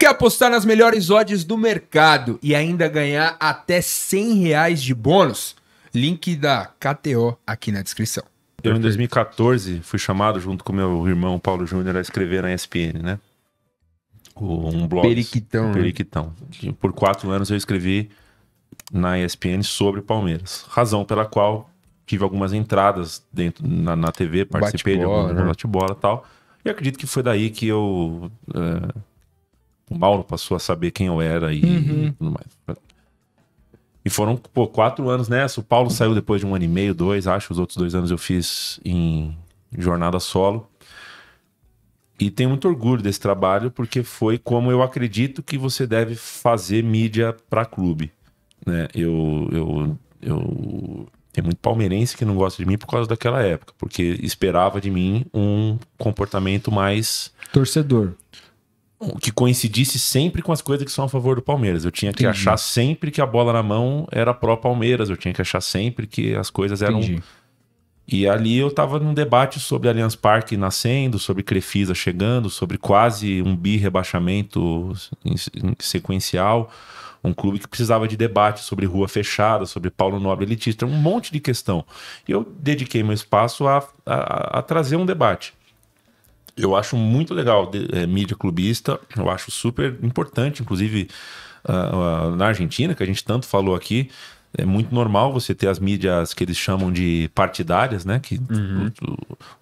Quer apostar nas melhores odds do mercado e ainda ganhar até 100 reais de bônus? Link da KTO aqui na descrição. Eu, em 2014, fui chamado junto com meu irmão Paulo Júnior a escrever na ESPN, né? Um blog. Periquitão. Né? Periquitão. Né? Por quatro anos eu escrevi na ESPN sobre Palmeiras. Razão pela qual tive algumas entradas dentro na, na TV, participei de algum né? bate-bola e tal. E acredito que foi daí que eu... É o Mauro passou a saber quem eu era e uhum. tudo mais. E foram, pô, quatro anos nessa. O Paulo saiu depois de um ano e meio, dois, acho. Os outros dois anos eu fiz em jornada solo. E tenho muito orgulho desse trabalho, porque foi como eu acredito que você deve fazer mídia para clube. Né? Eu, eu, eu. Tem muito palmeirense que não gosta de mim por causa daquela época, porque esperava de mim um comportamento mais. Torcedor que coincidisse sempre com as coisas que são a favor do Palmeiras. Eu tinha que Entendi. achar sempre que a bola na mão era pró-Palmeiras, eu tinha que achar sempre que as coisas eram. Entendi. E ali eu estava num debate sobre Allianz Parque nascendo, sobre Crefisa chegando, sobre quase um bi-rebaixamento sequencial, um clube que precisava de debate sobre rua fechada, sobre Paulo Nobre elitista, um monte de questão. E eu dediquei meu espaço a, a, a trazer um debate eu acho muito legal de, é, mídia clubista, eu acho super importante, inclusive uh, uh, na Argentina, que a gente tanto falou aqui, é muito normal você ter as mídias que eles chamam de partidárias, né? Que uhum.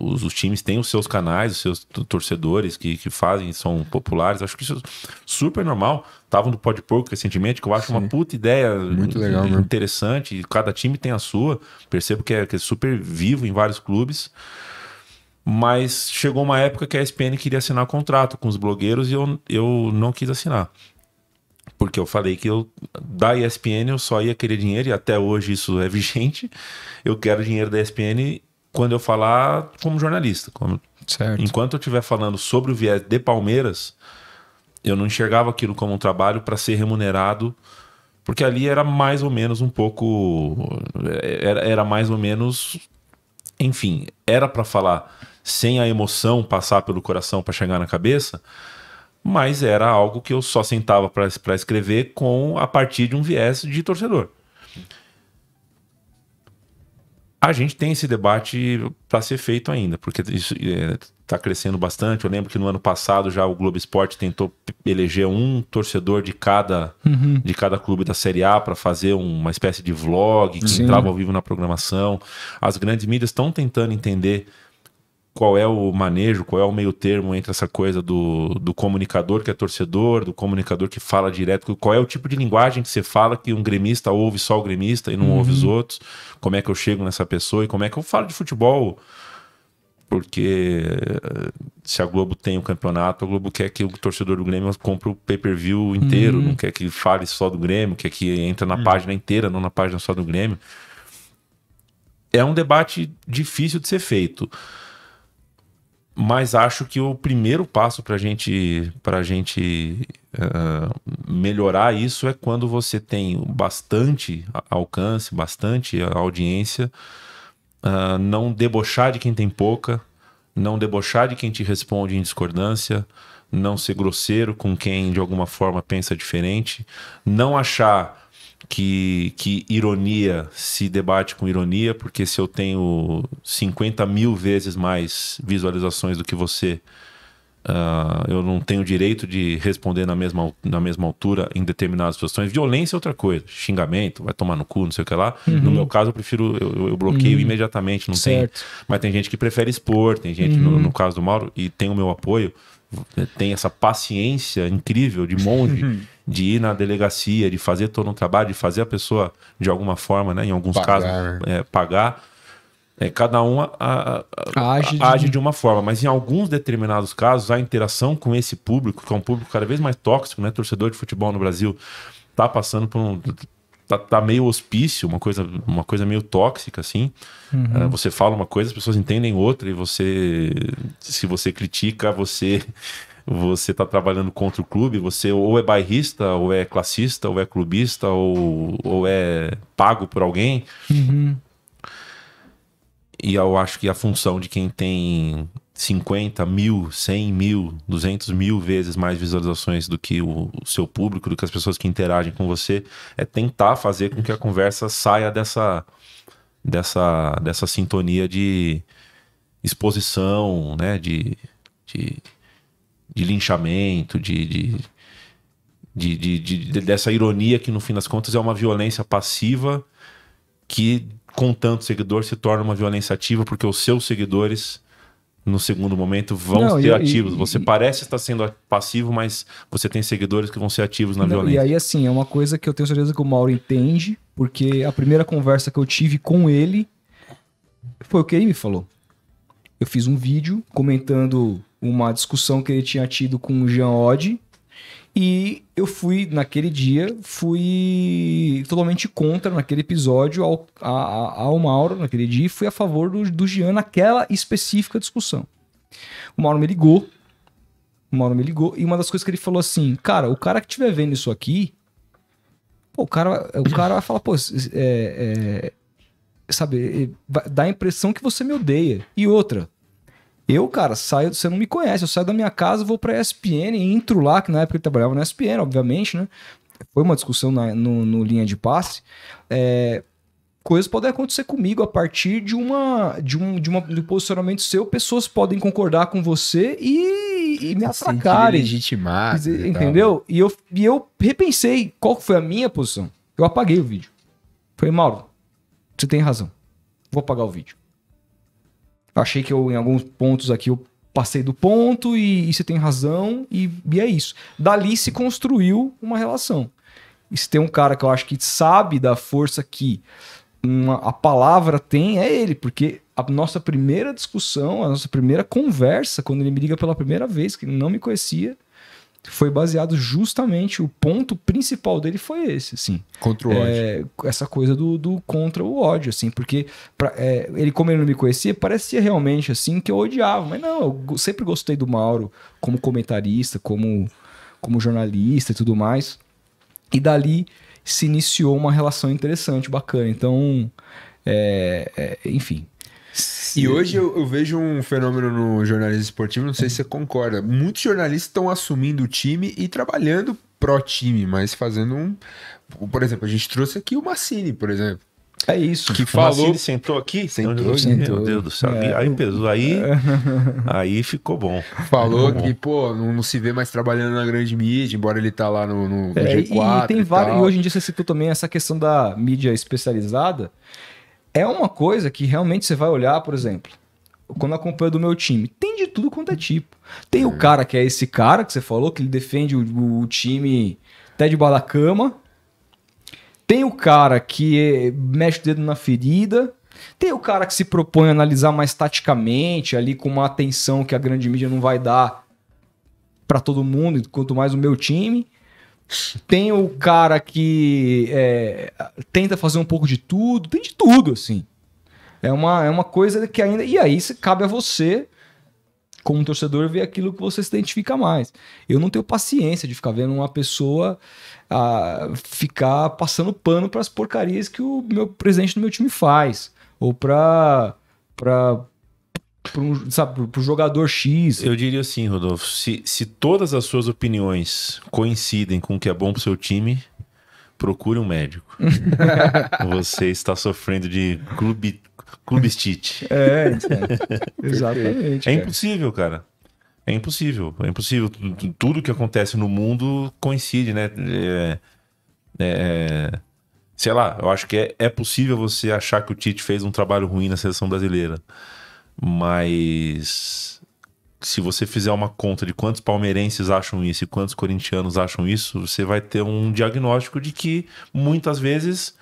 os, os, times têm os seus canais, os seus torcedores que, que fazem, são populares. Acho que isso é super normal. Estavam no Pode Porco recentemente, que eu acho Sim. uma puta ideia muito legal, interessante. Né? Cada time tem a sua. Percebo que é, que é super vivo em vários clubes. Mas chegou uma época que a ESPN queria assinar contrato com os blogueiros e eu, eu não quis assinar. Porque eu falei que eu, da ESPN eu só ia querer dinheiro e até hoje isso é vigente. Eu quero dinheiro da ESPN quando eu falar como jornalista. Como... Certo. Enquanto eu estiver falando sobre o viés de Palmeiras, eu não enxergava aquilo como um trabalho para ser remunerado, porque ali era mais ou menos um pouco. É, era, era mais ou menos. Enfim, era para falar sem a emoção passar pelo coração para chegar na cabeça, mas era algo que eu só sentava para escrever com a partir de um viés de torcedor. A gente tem esse debate para ser feito ainda, porque isso está é, tá crescendo bastante. Eu lembro que no ano passado já o Globo Esporte tentou eleger um torcedor de cada, uhum. de cada clube da Série A para fazer uma espécie de vlog que Sim. entrava ao vivo na programação. As grandes mídias estão tentando entender qual é o manejo, qual é o meio termo entre essa coisa do, do comunicador que é torcedor, do comunicador que fala direto, qual é o tipo de linguagem que você fala que um gremista ouve só o gremista e não uhum. ouve os uhum. outros, como é que eu chego nessa pessoa e como é que eu falo de futebol. Porque eh, se a Globo tem o um campeonato, a Globo quer que o torcedor do Grêmio compre o pay-per-view inteiro, uhum. não quer que fale só do Grêmio, quer que entre na uhum. página inteira, não na página só do Grêmio. É um debate difícil de ser feito mas acho que o primeiro passo para gente, a gente uh, melhorar isso é quando você tem bastante alcance, bastante audiência, uh, não debochar de quem tem pouca, não debochar de quem te responde em discordância, não ser grosseiro com quem de alguma forma pensa diferente, não achar que, que ironia se debate com ironia, porque se eu tenho 50 mil vezes mais visualizações do que você, uh, eu não tenho direito de responder na mesma, na mesma altura em determinadas situações. Violência é outra coisa, xingamento, vai tomar no cu, não sei o que lá. Uhum. No meu caso, eu prefiro, eu, eu bloqueio uhum. imediatamente, não certo. tem. Mas tem gente que prefere expor, tem gente, uhum. no, no caso do Mauro, e tem o meu apoio, tem essa paciência incrível de monge. de ir na delegacia, de fazer todo um trabalho, de fazer a pessoa, de alguma forma, né, em alguns pagar. casos, né? é, pagar. É, cada um a, a, age, de... age, de... uma forma, mas em alguns determinados casos, a interação com esse público, que é um público cada vez mais tóxico, né? Torcedor de futebol no Brasil tá passando por um. Tá, tá meio hospício, uma coisa, uma coisa meio tóxica, assim. Uhum. É, você fala uma coisa, as pessoas entendem outra, e você. Se você critica, você você está trabalhando contra o clube, você ou é bairrista, ou é classista, ou é clubista, ou, ou é pago por alguém. Uhum. E eu acho que a função de quem tem 50 mil, 100 mil, 200 mil vezes mais visualizações do que o, o seu público, do que as pessoas que interagem com você, é tentar fazer com que a conversa saia dessa, dessa, dessa sintonia de exposição, né? de, de de linchamento, de, de, de, de, de dessa ironia que no fim das contas é uma violência passiva que com tanto seguidor se torna uma violência ativa porque os seus seguidores no segundo momento vão não, ser e, ativos. E, você e, parece estar sendo passivo, mas você tem seguidores que vão ser ativos na não, violência. E aí, assim, é uma coisa que eu tenho certeza que o Mauro entende, porque a primeira conversa que eu tive com ele foi o que ele me falou. Eu fiz um vídeo comentando uma discussão que ele tinha tido com o Jean Oddi. E eu fui, naquele dia, fui totalmente contra, naquele episódio, ao, a, ao Mauro, naquele dia, e fui a favor do, do Jean naquela específica discussão. O Mauro me ligou. O Mauro me ligou. E uma das coisas que ele falou assim, cara, o cara que estiver vendo isso aqui, pô, o, cara, o cara vai falar, pô, é, é, sabe, é, dá a impressão que você me odeia. E outra, eu, cara, saio, você não me conhece, eu saio da minha casa, vou pra ESPN, entro lá, que na época eu trabalhava na ESPN, obviamente, né? Foi uma discussão na, no, no linha de passe. É, coisas podem acontecer comigo a partir de uma de um, de, uma, de um posicionamento seu, pessoas podem concordar com você e, e me Se atacarem. Legitimar. entendeu? E eu, e eu repensei qual foi a minha posição. Eu apaguei o vídeo. Falei, Mauro, você tem razão. Vou apagar o vídeo achei que eu, em alguns pontos aqui eu passei do ponto e, e você tem razão e, e é isso. Dali se construiu uma relação. E se tem um cara que eu acho que sabe da força que uma, a palavra tem, é ele, porque a nossa primeira discussão, a nossa primeira conversa, quando ele me liga pela primeira vez, que ele não me conhecia, foi baseado justamente o ponto principal dele foi esse, assim. Contra o é, ódio. É, essa coisa do, do, contra o ódio, assim, porque pra, é, ele, como ele não me conhecia, parecia realmente assim que eu odiava, mas não, eu sempre gostei do Mauro como comentarista, como, como jornalista e tudo mais. E dali se iniciou uma relação interessante, bacana. Então, é, é enfim, Sim. E hoje eu, eu, vejo um fenômeno no jornalismo esportivo, não sei se você concorda. Muitos jornalistas estão assumindo o time e trabalhando pró-time, mas fazendo um. Por exemplo, a gente trouxe aqui o Massini, por exemplo. É isso. Que falou. Massini sentou aqui? Sentou, sentou. Meu Deus do céu. É. Aí pesou. Aí, aí ficou bom. Falou ficou bom. que, pô, não, não, se vê mais trabalhando na grande mídia, embora ele tá lá no, no é, G4. E, tem e vários. E hoje em dia você citou também essa questão da mídia especializada é uma coisa que realmente você vai olhar, por exemplo, quando acompanha do meu time, tem de tudo quanto é tipo. Tem o uhum. cara que é esse cara que você falou, que ele defende o, o time até de bala cama. Tem o cara que é, mexe o dedo na ferida. Tem o cara que se propõe a analisar mais taticamente, ali com uma atenção que a grande mídia não vai dar para todo mundo, quanto mais o meu time. Tem o cara que é, tenta fazer um pouco de tudo, tem de tudo, assim. É uma, é uma coisa que ainda. E aí cabe a você, como torcedor, ver aquilo que você se identifica mais. Eu não tenho paciência de ficar vendo uma pessoa a ah, ficar passando pano para as porcarias que o meu presente do meu time faz. Ou para para um, sabe, pro jogador X. Eu diria assim, Rodolfo, se, se todas as suas opiniões coincidem com o que é bom para o seu time, procure um médico. Você está sofrendo de clube, clubistite. É, é. é. exatamente. É impossível, cara. É impossível. É impossível. Tudo que acontece no mundo coincide, né? É, é, sei lá, eu acho que é, é possível você achar que o Tite fez um trabalho ruim na seleção brasileira. Mas se você fizer uma conta de quantos palmeirenses acham isso e quantos corintianos acham isso, você vai ter um diagnóstico de que muitas vezes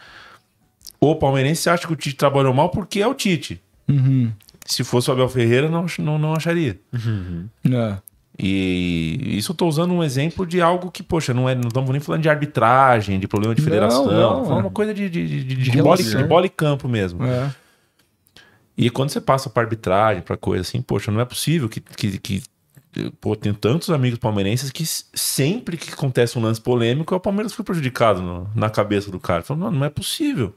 o palmeirense acha que o Tite trabalhou mal porque é o Tite. Uhum. Se fosse o Abel Ferreira, não, não, não acharia. Uhum. É. E isso eu tô usando um exemplo de algo que, poxa, não, é, não estamos nem falando de arbitragem, de problema de federação, não, não, é uma coisa de, de, de, de, bola, de bola e campo mesmo. É. E quando você passa para arbitragem, para coisa assim, poxa, não é possível que, que, que pô, tenho tantos amigos palmeirenses que sempre que acontece um lance polêmico, o Palmeiras foi prejudicado no, na cabeça do cara. Falo, não, não é possível.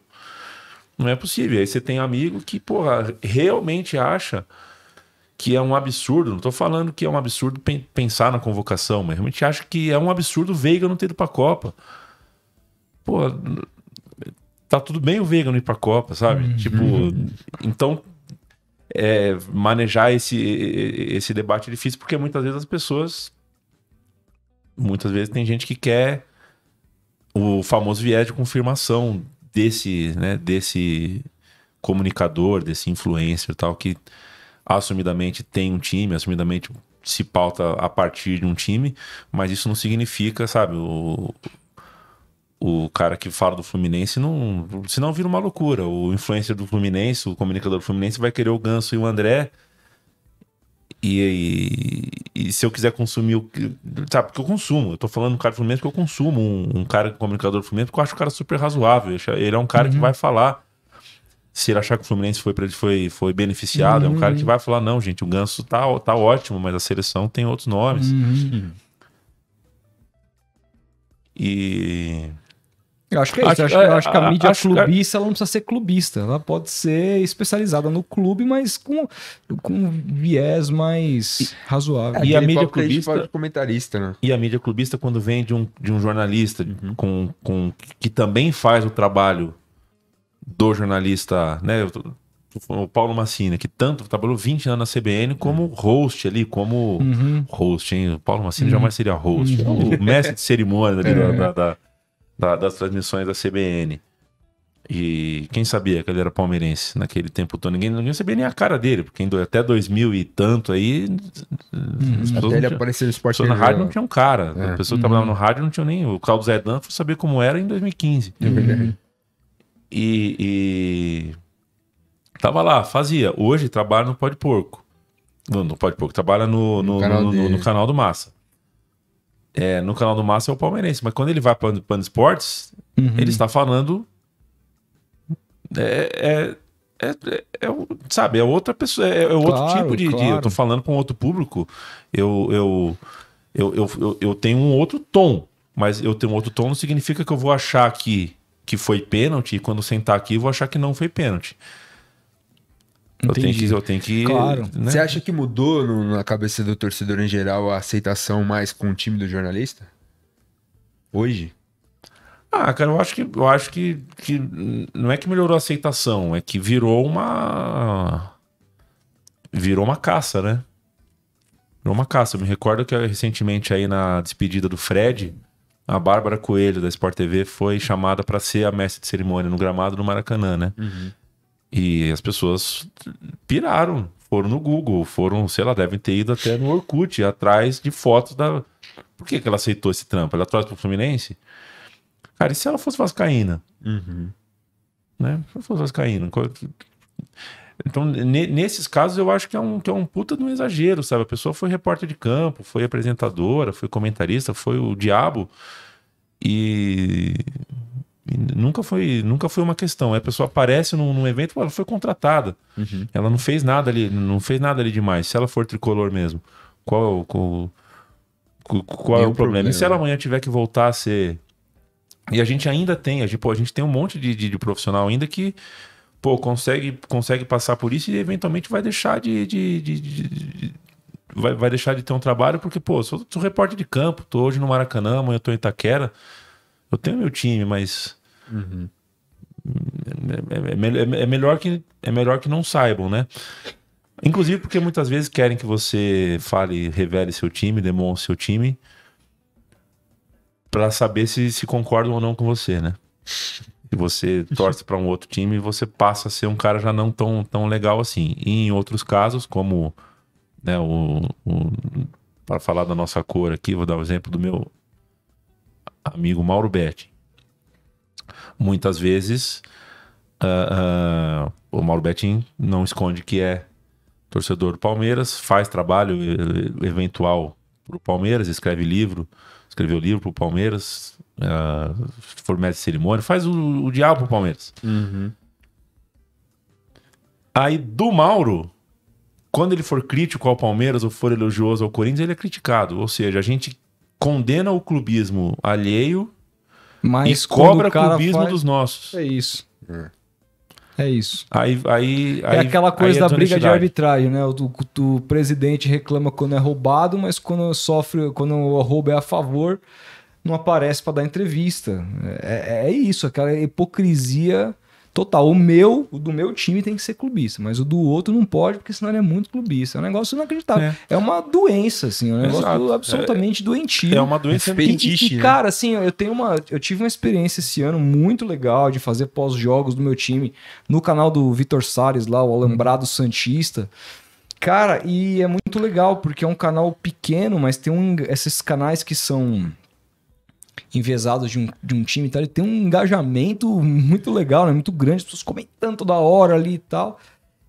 Não é possível. Aí você tem amigo que, porra, realmente acha que é um absurdo. Não estou falando que é um absurdo pensar na convocação, mas realmente acha que é um absurdo o Veiga não ter ido pra Copa. Pô, tá tudo bem o Veiga não ir pra Copa, sabe? Uhum. Tipo, então é, manejar esse, esse debate é difícil, porque muitas vezes as pessoas. Muitas vezes tem gente que quer o famoso viés de confirmação desse, né, desse comunicador, desse influencer tal, que assumidamente tem um time, assumidamente se pauta a partir de um time, mas isso não significa, sabe, o, o cara que fala do Fluminense não. Senão vira uma loucura. O influencer do Fluminense, o comunicador do Fluminense, vai querer o Ganso e o André. E, e, e se eu quiser consumir o Sabe, porque eu consumo. Eu tô falando do cara do Fluminense porque eu consumo um, um cara um comunicador do Fluminense, porque eu acho o cara super razoável. Ele é, é um cara uhum. que vai falar. Se ele achar que o Fluminense foi para ele foi, foi beneficiado, uhum. é um cara que uhum. vai falar: não, gente, o Ganso tá, tá ótimo, mas a seleção tem outros nomes. Uhum. E eu acho que é isso. Acho, acho, eu acho que a, mídia acho, clubista ela não precisa ser clubista. Ela pode ser especializada no clube, mas com, com viés mais razoável. É, e a mídia clubista. De comentarista, né? E a mídia clubista, quando vem de um, de um jornalista uhum. com, com, que também faz o trabalho do jornalista, né? O Paulo Massina, que tanto trabalhou 20 anos na CBN como uhum. host ali, como uhum. host, hein? O Paulo Massina uhum. jamais seria host. Uhum. O mestre de cerimônia ali é. da, da da, das transmissões da CBN. E quem sabia que ele era palmeirense naquele tempo todo? Ninguém, ninguém sabia nem a cara dele, porque até 2000 e tanto aí. Hum. Até ele aparecer no Sport na rádio não né? tinha um cara. É. A pessoa que uhum. trabalhava no rádio não tinha nem. O Claudio Zedan foi saber como era em 2015. É verdade. E, e. Tava lá, fazia. Hoje trabalha no Pode Porco. Não, no Pode Porco, trabalha no, no, no, canal, no, no canal do Massa é, no canal do Massa é o palmeirense, mas quando ele vai para Pan Esportes, uhum. ele está falando. É, é, é, é, é sabe, é outra pessoa, é, é outro claro, tipo de, claro. de, Eu tô falando com outro público, eu, eu, eu, eu, eu, eu tenho um outro tom, mas eu tenho um outro tom não significa que eu vou achar que, que foi pênalti, e quando sentar aqui eu vou achar que não foi pênalti. Eu tenho que. Eu tenho que claro. Né? Você acha que mudou no, na cabeça do torcedor em geral a aceitação mais com o time do jornalista? Hoje? Ah, cara, eu acho que eu acho que, que não é que melhorou a aceitação, é que virou uma virou uma caça, né? Virou uma caça. Eu me recordo que recentemente aí na despedida do Fred, a Bárbara Coelho da Sport TV foi chamada para ser a mestre de cerimônia no gramado do Maracanã, né? Uhum. E as pessoas piraram, foram no Google, foram, sei lá, devem ter ido até no Orkut, atrás de fotos da. Por que, que ela aceitou esse trampo? Ela trouxe pro Fluminense? Cara, e se ela fosse Vascaína? Uhum. Né? Se ela fosse Vascaína. Então, nesses casos, eu acho que é, um, que é um puta de um exagero, sabe? A pessoa foi repórter de campo, foi apresentadora, foi comentarista, foi o diabo. E Nunca foi, nunca foi uma questão. É, a pessoa aparece num, num evento, ela foi contratada. Uhum. Ela não fez nada ali, não fez nada ali demais. Se ela for tricolor mesmo, qual, é qual, qual, qual é o problema? problema? E se ela amanhã tiver que voltar a ser. E a gente ainda tem, a gente, pô, a gente tem um monte de, de, de profissional ainda que pô, consegue, consegue passar por isso e eventualmente vai deixar de, de, de, de vai, vai deixar de ter um trabalho, porque, pô, sou, sou repórter de campo, tô hoje no Maracanã, amanhã eu tô em Itaquera, eu tenho meu time, mas Uhum. É, é, é, melhor que, é melhor que não saibam, né? Inclusive porque muitas vezes querem que você fale, revele seu time, demonstre seu time, para saber se, se concordam ou não com você, né? Se você torce para um outro time, você passa a ser um cara já não tão, tão legal assim. E em outros casos, como né, o, o para falar da nossa cor aqui, vou dar o um exemplo do meu amigo Mauro Betti. Muitas vezes uh, uh, o Mauro Betim não esconde que é torcedor do Palmeiras, faz trabalho eventual para o Palmeiras, escreve livro, escreveu livro para o Palmeiras, uh, ah, fornece cerimônia, faz o, o diabo para o Palmeiras. Uhum. Aí do Mauro, quando ele for crítico ao Palmeiras ou for elogioso ao Corinthians, ele é criticado. Ou seja, a gente condena o clubismo alheio mas e cobra cubismo faz... dos nossos. É isso. É, é isso. Aí, aí, é aquela coisa é da briga de arbitragem, né? O, o, o, presidente reclama quando é roubado, mas quando sofre, quando o roubo é a favor, não aparece para dar entrevista. É, é, é, isso, aquela hipocrisia total. O meu, o do meu time tem que ser clubista, mas o do outro não pode, porque senão ele é muito clubista. É um negócio inacreditável. É, é uma doença, assim, é um negócio absolutamente é, doentio. É uma doença fetiche. E, e, né? cara, assim, eu tenho uma. Eu tive uma experiência esse ano muito legal de fazer pós-jogos do meu time no canal do Vitor Salles, lá, o Alambrado Santista. Cara, e é muito legal, porque é um canal pequeno, mas tem um, esses canais que são enviesadas de um, de um time. tal, ele tem um engajamento muito legal, né? muito grande, as pessoas comentando toda hora ali e tal.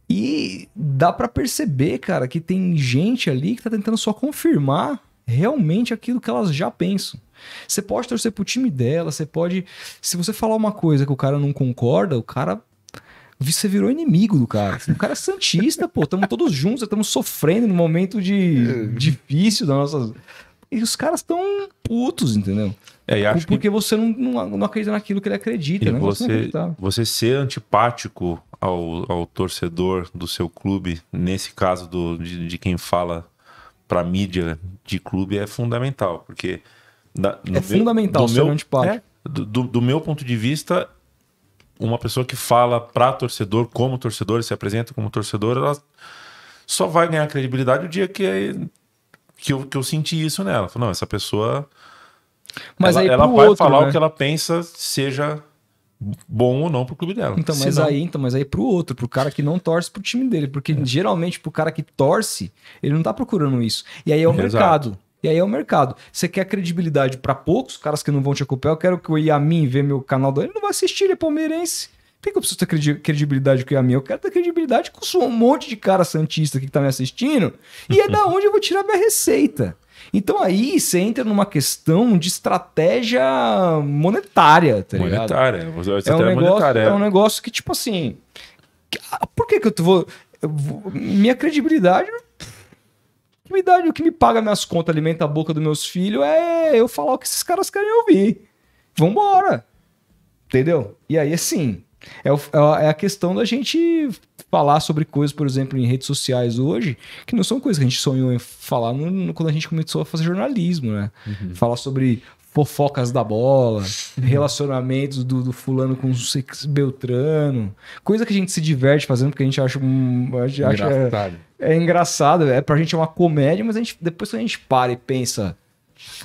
E dá para perceber, cara, que tem gente ali que tá tentando só confirmar realmente aquilo que elas já pensam. Você pode torcer pro time dela, você pode. Se você falar uma coisa que o cara não concorda, o cara você virou inimigo do cara. O cara é santista, pô. Estamos todos juntos, estamos sofrendo no momento de é. difícil da nossa e os caras estão putos, entendeu? É, acho Porque que... você não, não, não, acredita naquilo que ele acredita, e né? Você, você ser antipático ao, ao torcedor do seu clube, nesse caso do, de, de quem fala para mídia de clube, é fundamental. Porque. Da, é meu, fundamental ser meu, antipático. É, do, do, do meu ponto de vista, uma pessoa que fala para torcedor, como torcedor, se apresenta como torcedor, ela só vai ganhar credibilidade o dia que que eu, que eu senti isso nela. Falei, não, essa pessoa. Mas ela, aí ela vai outro, falar né? o que ela pensa, seja bom ou não pro clube dela. Então, mas aí, então, mas aí pro outro, pro cara que não torce pro time dele, porque é. geralmente pro cara que torce, ele não tá procurando isso. E aí é o Exato. mercado. E aí é o mercado. Você quer credibilidade para poucos, caras que não vão te acompanhar. Eu quero que o Yamin vê meu canal do ele não vai assistir, ele é palmeirense. Por que eu preciso ter credibilidade com a minha? Eu quero ter credibilidade com um monte de cara santista que está me assistindo. E é da onde eu vou tirar minha receita. Então aí você entra numa questão de estratégia monetária, tá monetária. ligado? Monetária. É, é um, negócio, monetária. É. é um negócio que, tipo assim... Ah, por que que eu vou... Eu vou minha credibilidade que me o que me paga minhas contas, alimenta a boca dos meus filhos, é eu falar o que esses caras querem ouvir. Vambora. Entendeu? E aí, assim, é, é, o, é a questão da gente falar sobre coisas, por exemplo, em redes sociais hoje, que não são coisas que a gente sonhou em falar no, no, quando a gente começou a fazer jornalismo, né? Uhum. Falar sobre fofocas da bola, relacionamentos do, do fulano com o Beltrano, coisa que a gente se diverte fazendo porque a gente acha, a gente engraçado. É, é, engraçado, é pra gente é uma comédia, mas a gente, depois que a gente para e pensa,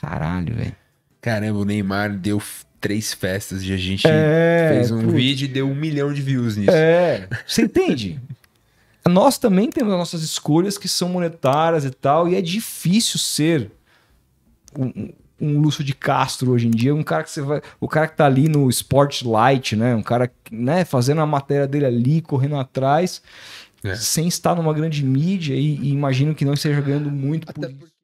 caralho, velho. Caramba, o Neymar deu três festas e a gente é, fez um putz. vídeo e deu um milhão de views nisso. É, você entende? Nós também temos as nossas escolhas que são monetárias e tal, e é difícil ser um, um Lúcio de Castro hoje em dia, um cara que você vai, o cara que tá ali no Sportlight, né, um cara, né, fazendo a matéria dele ali, correndo atrás, é. sem estar numa grande mídia e, e imagino que não esteja ganhando muito Até por isso.